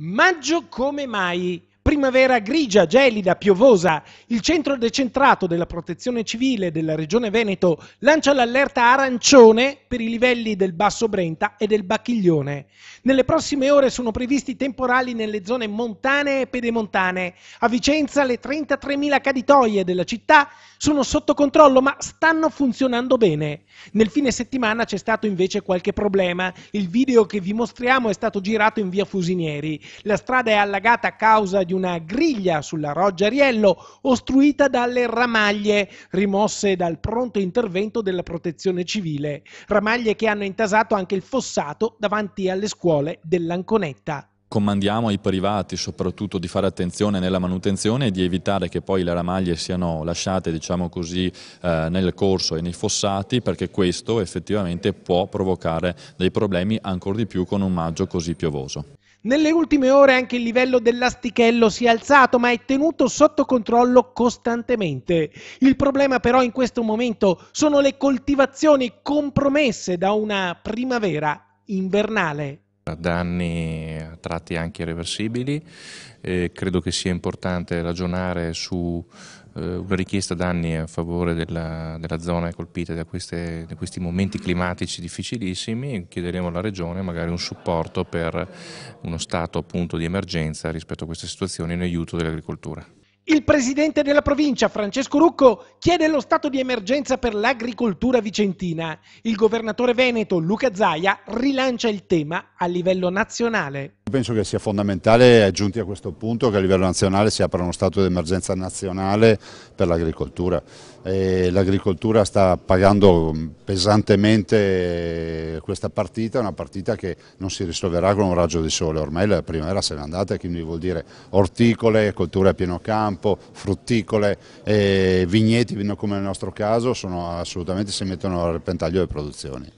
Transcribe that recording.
Maggio come mai? Primavera grigia, gelida, piovosa, il centro decentrato della protezione civile della regione Veneto lancia l'allerta arancione per i livelli del Basso Brenta e del Bacchiglione. Nelle prossime ore sono previsti temporali nelle zone montane e pedemontane. A Vicenza le 33.000 caditoie della città sono sotto controllo ma stanno funzionando bene. Nel fine settimana c'è stato invece qualche problema. Il video che vi mostriamo è stato girato in via Fusinieri. La strada è allagata a causa di un una griglia sulla Roggia Ariello ostruita dalle ramaglie rimosse dal pronto intervento della protezione civile, ramaglie che hanno intasato anche il fossato davanti alle scuole dell'Anconetta comandiamo ai privati soprattutto di fare attenzione nella manutenzione e di evitare che poi le ramaglie siano lasciate diciamo così, eh, nel corso e nei fossati perché questo effettivamente può provocare dei problemi ancora di più con un maggio così piovoso. Nelle ultime ore anche il livello dell'astichello si è alzato, ma è tenuto sotto controllo costantemente. Il problema però in questo momento sono le coltivazioni compromesse da una primavera invernale danni a tratti anche irreversibili, eh, credo che sia importante ragionare su eh, una richiesta danni a favore della, della zona colpita da, queste, da, questi momenti climatici difficilissimi, chiederemo alla Regione magari un supporto per uno stato appunto di emergenza rispetto a queste situazioni in aiuto dell'agricoltura. Il presidente della provincia, Francesco Rucco, chiede lo stato di emergenza per l'agricoltura vicentina. Il governatore veneto, Luca Zaia, rilancia il tema a livello nazionale. Penso che sia fondamentale, giunti a questo punto, che a livello nazionale si apra uno stato di emergenza nazionale per l'agricoltura l'agricoltura sta pagando pesantemente questa partita, una partita che non si risolverà con un raggio di sole, ormai la primavera se n'è andata, quindi vuol dire orticole, colture a pieno campo, frutticole, vigneti come nel nostro caso, sono assolutamente si mettono a repentaglio le produzioni.